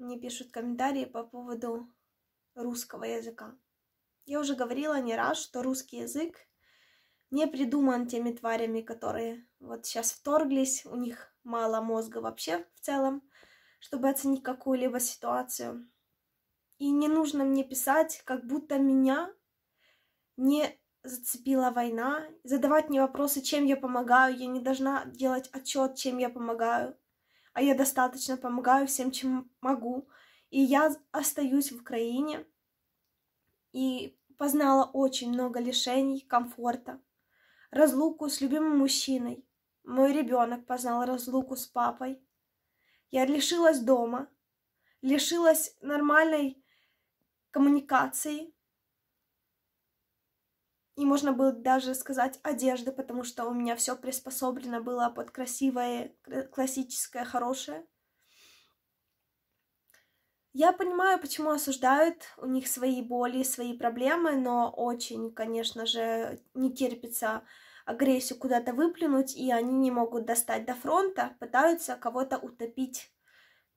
мне пишут комментарии по поводу русского языка. Я уже говорила не раз, что русский язык не придуман теми тварями, которые вот сейчас вторглись, у них мало мозга вообще в целом, чтобы оценить какую-либо ситуацию. И не нужно мне писать, как будто меня не зацепила война, задавать мне вопросы, чем я помогаю, я не должна делать отчет, чем я помогаю а я достаточно помогаю всем, чем могу. И я остаюсь в Украине и познала очень много лишений комфорта. Разлуку с любимым мужчиной. Мой ребенок познал разлуку с папой. Я лишилась дома, лишилась нормальной коммуникации, и можно было даже сказать одежды, потому что у меня все приспособлено было под красивое, классическое, хорошее. Я понимаю, почему осуждают, у них свои боли, свои проблемы, но очень, конечно же, не терпится агрессию куда-то выплюнуть, и они не могут достать до фронта, пытаются кого-то утопить,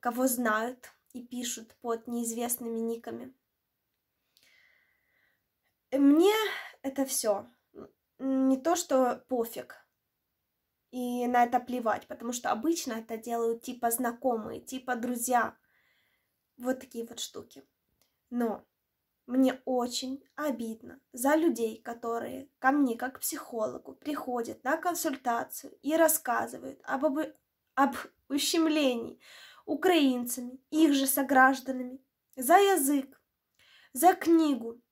кого знают и пишут под неизвестными никами. Мне это все. Не то, что пофиг, и на это плевать, потому что обычно это делают типа знакомые, типа друзья. Вот такие вот штуки. Но мне очень обидно за людей, которые ко мне как к психологу приходят на консультацию и рассказывают об, об, об ущемлении украинцами, их же согражданами, за язык, за книгу,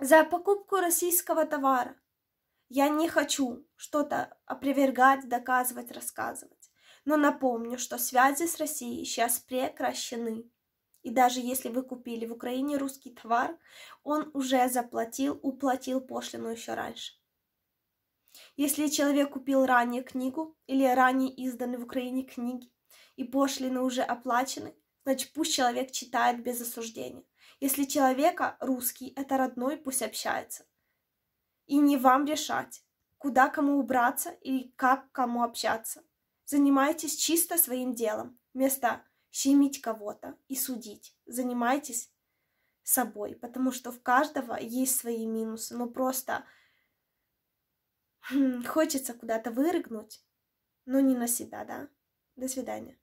за покупку российского товара. Я не хочу что-то опровергать, доказывать, рассказывать. Но напомню, что связи с Россией сейчас прекращены. И даже если вы купили в Украине русский товар, он уже заплатил, уплатил пошлину еще раньше. Если человек купил ранее книгу или ранее изданы в Украине книги, и пошлины уже оплачены, значит пусть человек читает без осуждения. Если человека русский, это родной, пусть общается. И не вам решать, куда кому убраться и как кому общаться. Занимайтесь чисто своим делом, вместо щемить кого-то и судить. Занимайтесь собой, потому что в каждого есть свои минусы, но просто хм, хочется куда-то вырыгнуть, но не на себя, да? До свидания.